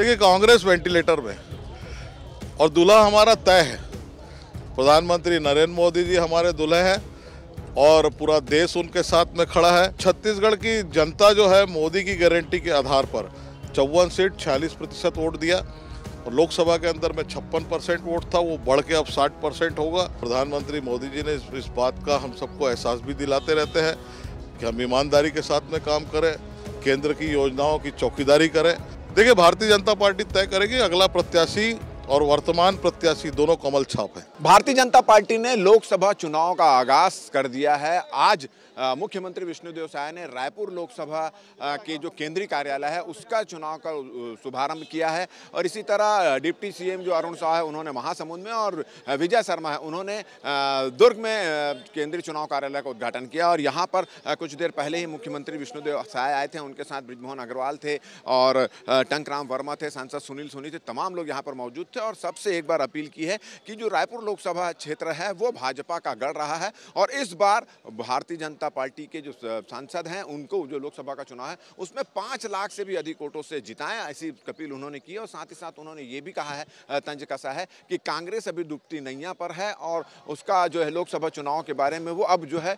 देखिए कांग्रेस वेंटिलेटर में और दूल्हा हमारा तय है प्रधानमंत्री नरेंद्र मोदी जी हमारे दूल्हे हैं और पूरा देश उनके साथ में खड़ा है छत्तीसगढ़ की जनता जो है मोदी की गारंटी के आधार पर चौवन सीट छियालीस प्रतिशत वोट दिया और लोकसभा के अंदर में छप्पन परसेंट वोट था वो बढ़ के अब साठ परसेंट होगा प्रधानमंत्री मोदी जी ने इस, इस बात का हम सबको एहसास भी दिलाते रहते हैं कि हम ईमानदारी के साथ में काम करें केंद्र की योजनाओं की चौकीदारी करें देखिए भारतीय जनता पार्टी तय करेगी अगला प्रत्याशी और वर्तमान प्रत्याशी दोनों कमल छाप है भारतीय जनता पार्टी ने लोकसभा चुनाव का आगाज कर दिया है आज मुख्यमंत्री विष्णुदेव साय ने रायपुर लोकसभा के जो केंद्रीय कार्यालय है उसका चुनाव का शुभारंभ किया है और इसी तरह डिप्टी सीएम जो अरुण शाह है उन्होंने महासमुंद में और विजय शर्मा है उन्होंने दुर्ग में केंद्रीय चुनाव कार्यालय का उद्घाटन किया और यहाँ पर कुछ देर पहले ही मुख्यमंत्री विष्णुदेव साय आए थे उनके साथ ब्रिजमोहन अग्रवाल थे और टंकराम वर्मा थे सांसद सुनील सोनी थे तमाम लोग यहाँ पर मौजूद थे है और सबसे एक बार अपील की है कि जो रायपुर लोकसभा क्षेत्र है वो भाजपा का गढ़ रहा है और इस बार भारतीय जनता पार्टी के जो सांसद हैं उनको जो लोकसभा का चुनाव है उसमें पाँच लाख से भी अधिक वोटों से जिताएं ऐसी अपील उन्होंने की और साथ ही साथ उन्होंने ये भी कहा है तंज कसा है कि कांग्रेस अभी डुबती नैया पर है और उसका जो है लोकसभा चुनाव के बारे में वो अब जो है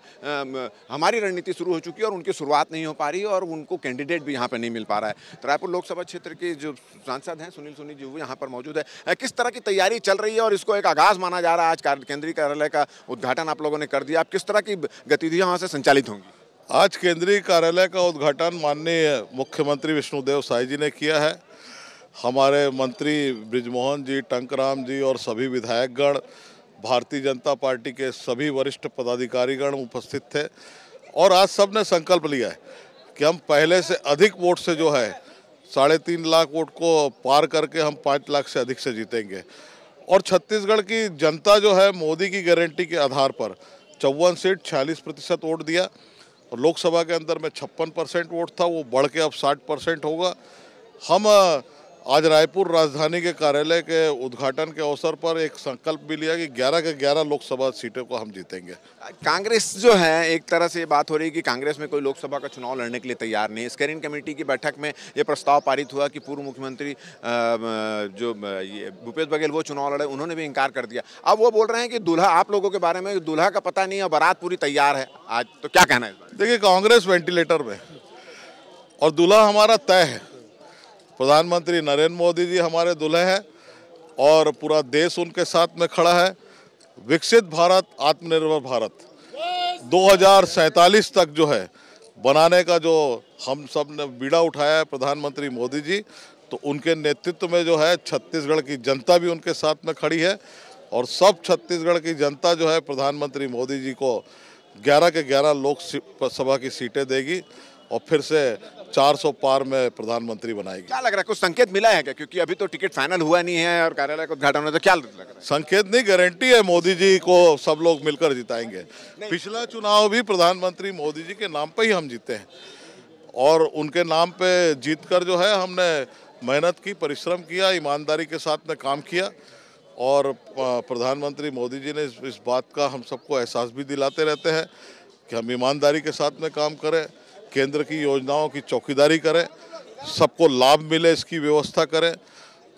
हमारी रणनीति शुरू हो चुकी है और उनकी शुरुआत नहीं हो पा रही और उनको कैंडिडेट भी यहाँ पर नहीं मिल पा रहा है तो रायपुर लोकसभा क्षेत्र के जो सांसद हैं सुनील सोनी जी वो यहाँ पर मौजूद है किस तरह की तैयारी चल रही है और इसको एक आगाज माना जा रहा है आज केंद्रीय कार्यालय का उद्घाटन आप लोगों ने कर दिया आप किस तरह की गतिविधियाँ वहाँ से संचालित होंगी आज केंद्रीय कार्यालय का उद्घाटन माननीय मुख्यमंत्री विष्णुदेव साय जी ने किया है हमारे मंत्री ब्रिजमोहन जी टंकराम जी और सभी विधायकगण भारतीय जनता पार्टी के सभी वरिष्ठ पदाधिकारीगण उपस्थित थे और आज सब ने संकल्प लिया है कि हम पहले से अधिक वोट से जो है साढ़े तीन लाख वोट को पार करके हम पाँच लाख से अधिक से जीतेंगे और छत्तीसगढ़ की जनता जो है मोदी की गारंटी के आधार पर चौवन सीट छियालीस प्रतिशत वोट दिया और लोकसभा के अंदर में छप्पन परसेंट वोट था वो बढ़ के अब साठ परसेंट होगा हम आज रायपुर राजधानी के कार्यालय के उद्घाटन के अवसर पर एक संकल्प भी लिया कि 11 के 11 लोकसभा सीटों को हम जीतेंगे कांग्रेस जो है एक तरह से ये बात हो रही है कि कांग्रेस में कोई लोकसभा का चुनाव लड़ने के लिए तैयार नहीं स्क्रीन कमेटी की बैठक में ये प्रस्ताव पारित हुआ कि पूर्व मुख्यमंत्री जो भूपेश बघेल वो चुनाव लड़े उन्होंने भी इनकार कर दिया अब वो बोल रहे हैं कि दूल्हा आप लोगों के बारे में दूल्हा का पता नहीं है बारात पूरी तैयार है आज तो क्या कहना है देखिए कांग्रेस वेंटिलेटर में और दूल्हा हमारा तय है प्रधानमंत्री नरेंद्र मोदी जी हमारे दुल्हे हैं और पूरा देश उनके साथ में खड़ा है विकसित भारत आत्मनिर्भर भारत दो तक जो है बनाने का जो हम सब ने बीड़ा उठाया है प्रधानमंत्री मोदी जी तो उनके नेतृत्व में जो है छत्तीसगढ़ की जनता भी उनके साथ में खड़ी है और सब छत्तीसगढ़ की जनता जो है प्रधानमंत्री मोदी जी को 11 के 11 लोकसभा की सीटें देगी और फिर से 400 पार में प्रधानमंत्री बनाएगी क्या लग रहा है कुछ संकेत मिला है क्या क्योंकि अभी तो टिकट फाइनल हुआ नहीं है और कार्यालय का उद्घाटन तो क्या लग रहा है संकेत नहीं गारंटी है मोदी जी को सब लोग मिलकर जिताएंगे पिछला चुनाव भी प्रधानमंत्री मोदी जी के नाम पर ही हम जीते हैं और उनके नाम पे जीत कर जो है हमने मेहनत की परिश्रम किया ईमानदारी के साथ में काम किया और प्रधानमंत्री मोदी जी ने इस बात का हम सबको एहसास भी दिलाते रहते हैं कि हम ईमानदारी के साथ में काम करें केंद्र की योजनाओं की चौकीदारी करें सबको लाभ मिले इसकी व्यवस्था करें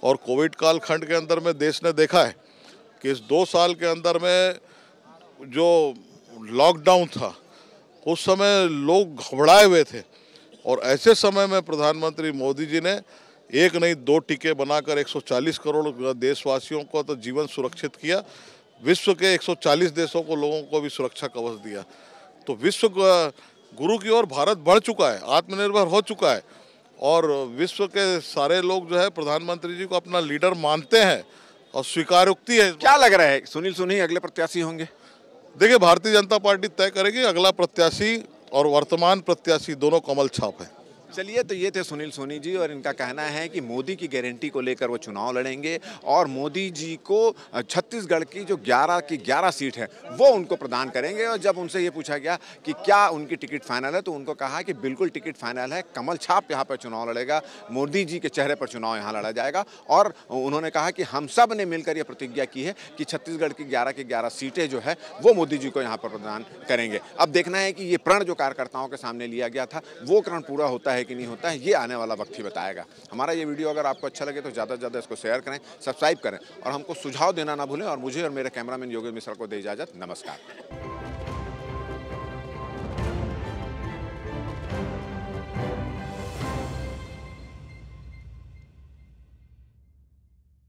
और कोविड कालखंड के अंदर में देश ने देखा है कि इस दो साल के अंदर में जो लॉकडाउन था उस समय लोग घबराए हुए थे और ऐसे समय में प्रधानमंत्री मोदी जी ने एक नहीं दो टीके बनाकर 140 करोड़ देशवासियों को तो जीवन सुरक्षित किया विश्व के 140 देशों को लोगों को भी सुरक्षा कवच दिया तो विश्व गुरु की ओर भारत बढ़ चुका है आत्मनिर्भर हो चुका है और विश्व के सारे लोग जो है प्रधानमंत्री जी को अपना लीडर मानते हैं और स्वीकारोक्ति है क्या लग रहा है सुनील सुनी अगले प्रत्याशी होंगे देखिए भारतीय जनता पार्टी तय करेगी अगला प्रत्याशी और वर्तमान प्रत्याशी दोनों कमल छाप है चलिए तो ये थे सुनील सोनी जी और इनका कहना है कि मोदी की गारंटी को लेकर वो चुनाव लड़ेंगे और मोदी जी को छत्तीसगढ़ की जो 11 की 11 सीट है वो उनको प्रदान करेंगे और जब उनसे ये पूछा गया कि क्या उनकी टिकट फाइनल है तो उनको कहा कि बिल्कुल टिकट फाइनल है कमल छाप यहाँ पर चुनाव लड़ेगा मोदी जी के चेहरे पर चुनाव यहाँ लड़ा जाएगा और उन्होंने कहा कि हम सब ने मिलकर यह प्रतिज्ञा की है कि छत्तीसगढ़ की ग्यारह की ग्यारह सीटें जो है वो मोदी जी को यहाँ पर प्रदान करेंगे अब देखना है कि ये प्रण जो कार्यकर्ताओं के सामने लिया गया था वो प्रण पूरा होता है है कि नहीं होता है ये आने वाला वक्त ही बताएगा हमारा ये वीडियो अगर आपको अच्छा लगे तो ज़्यादा से ज़्यादा इसको शेयर करें सब्सक्राइब करें और हमको सुझाव देना ना भूलें और मुझे और मेरे कैमरामैन योगेश मिश्रा को दे इजाज़त नमस्कार